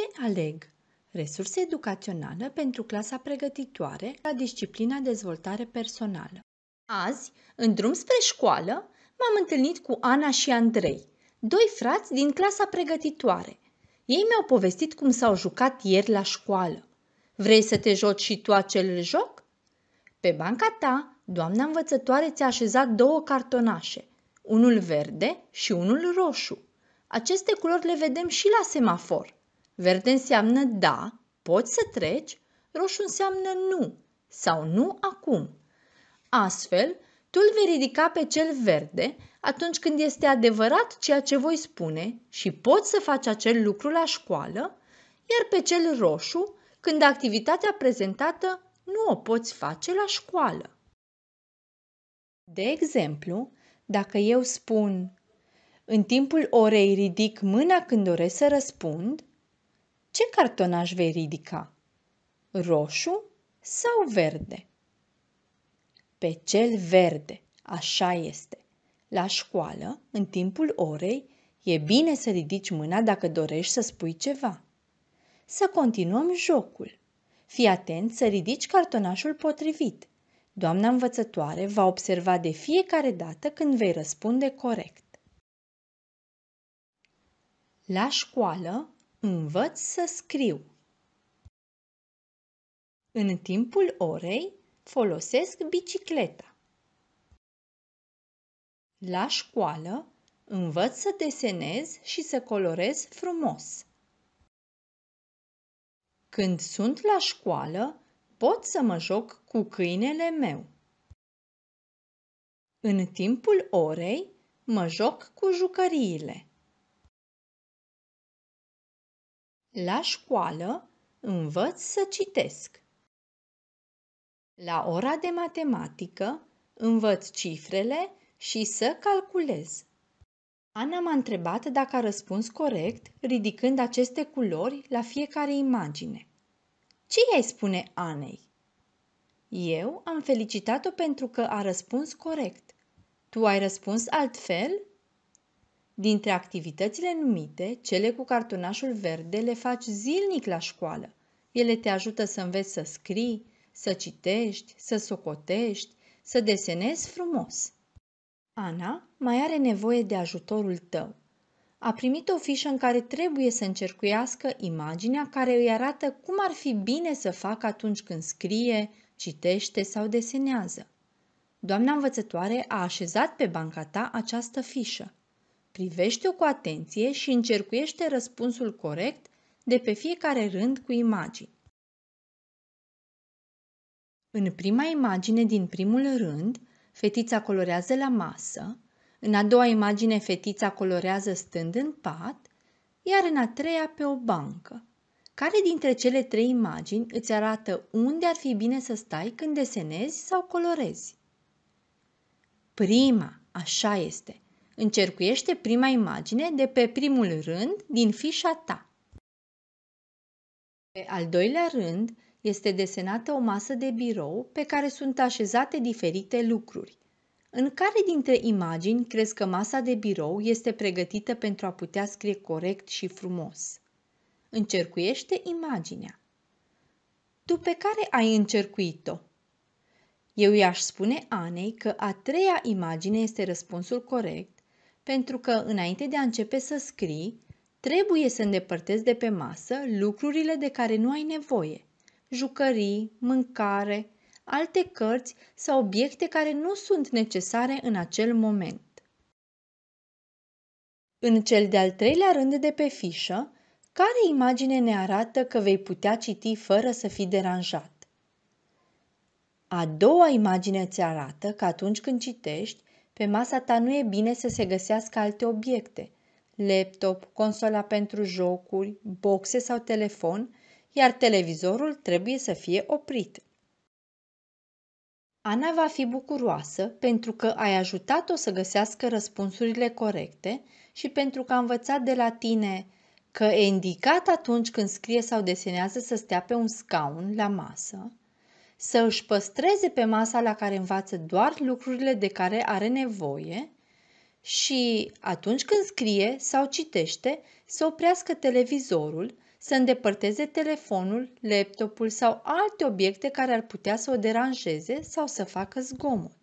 Ce aleg? Resurse educaționale pentru clasa pregătitoare la disciplina dezvoltare personală. Azi, în drum spre școală, m-am întâlnit cu Ana și Andrei, doi frați din clasa pregătitoare. Ei mi-au povestit cum s-au jucat ieri la școală. Vrei să te joci și tu acel joc? Pe banca ta, doamna învățătoare ți-a așezat două cartonașe, unul verde și unul roșu. Aceste culori le vedem și la semafor. Verde înseamnă da, poți să treci, roșu înseamnă nu sau nu acum. Astfel, tu îl vei ridica pe cel verde atunci când este adevărat ceea ce voi spune și poți să faci acel lucru la școală, iar pe cel roșu când activitatea prezentată nu o poți face la școală. De exemplu, dacă eu spun în timpul orei ridic mâna când doresc să răspund, ce cartonaș vei ridica? Roșu sau verde? Pe cel verde, așa este. La școală, în timpul orei, e bine să ridici mâna dacă dorești să spui ceva. Să continuăm jocul. Fii atent să ridici cartonașul potrivit. Doamna învățătoare va observa de fiecare dată când vei răspunde corect. La școală, Învăț să scriu. În timpul orei folosesc bicicleta. La școală învăț să desenez și să colorez frumos. Când sunt la școală, pot să mă joc cu câinele meu. În timpul orei, mă joc cu jucăriile. La școală învăț să citesc. La ora de matematică învăț cifrele și să calculez. Ana m-a întrebat dacă a răspuns corect ridicând aceste culori la fiecare imagine. Ce i-ai spune Anei? Eu am felicitat-o pentru că a răspuns corect. Tu ai răspuns altfel? Dintre activitățile numite, cele cu cartonașul verde le faci zilnic la școală. Ele te ajută să înveți să scrii, să citești, să socotești, să desenezi frumos. Ana mai are nevoie de ajutorul tău. A primit o fișă în care trebuie să încercuiască imaginea care îi arată cum ar fi bine să facă atunci când scrie, citește sau desenează. Doamna învățătoare a așezat pe banca ta această fișă. Privește-o cu atenție și încercuiește răspunsul corect de pe fiecare rând cu imagini. În prima imagine din primul rând, fetița colorează la masă, în a doua imagine fetița colorează stând în pat, iar în a treia pe o bancă. Care dintre cele trei imagini îți arată unde ar fi bine să stai când desenezi sau colorezi? Prima, așa este. Încercuiește prima imagine de pe primul rând din fișa ta. Pe al doilea rând este desenată o masă de birou pe care sunt așezate diferite lucruri. În care dintre imagini crezi că masa de birou este pregătită pentru a putea scrie corect și frumos? Încercuiește imaginea. Tu pe care ai încercuit-o? Eu i-aș spune Anei că a treia imagine este răspunsul corect pentru că înainte de a începe să scrii, trebuie să îndepărtezi de pe masă lucrurile de care nu ai nevoie. Jucării, mâncare, alte cărți sau obiecte care nu sunt necesare în acel moment. În cel de-al treilea rând de pe fișă, care imagine ne arată că vei putea citi fără să fii deranjat? A doua imagine ți arată că atunci când citești, pe masa ta nu e bine să se găsească alte obiecte, laptop, consola pentru jocuri, boxe sau telefon, iar televizorul trebuie să fie oprit. Ana va fi bucuroasă pentru că ai ajutat-o să găsească răspunsurile corecte și pentru că a învățat de la tine că e indicat atunci când scrie sau desenează să stea pe un scaun la masă, să își păstreze pe masa la care învață doar lucrurile de care are nevoie și atunci când scrie sau citește să oprească televizorul, să îndepărteze telefonul, laptopul sau alte obiecte care ar putea să o deranjeze sau să facă zgomot.